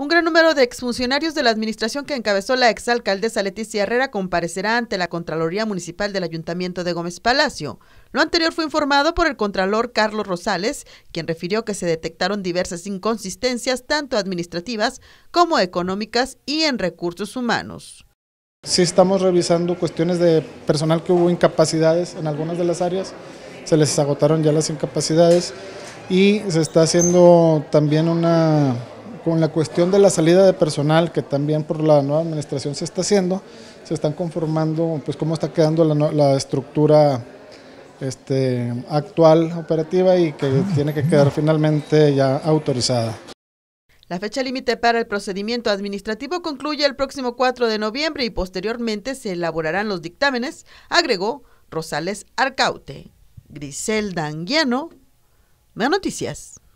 Un gran número de exfuncionarios de la administración que encabezó la exalcaldesa Leticia Herrera comparecerá ante la Contraloría Municipal del Ayuntamiento de Gómez Palacio. Lo anterior fue informado por el Contralor Carlos Rosales, quien refirió que se detectaron diversas inconsistencias tanto administrativas como económicas y en recursos humanos. Sí estamos revisando cuestiones de personal que hubo incapacidades en algunas de las áreas, se les agotaron ya las incapacidades y se está haciendo también una con la cuestión de la salida de personal, que también por la nueva administración se está haciendo, se están conformando, pues cómo está quedando la, estructura este, actual operativa y que tiene que quedar finalmente ya autorizada. La fecha límite para el procedimiento administrativo concluye el próximo 4 de noviembre y posteriormente se elaborarán los dictámenes, agregó Rosales Arcaute. Griselda Anguiano, Más Noticias.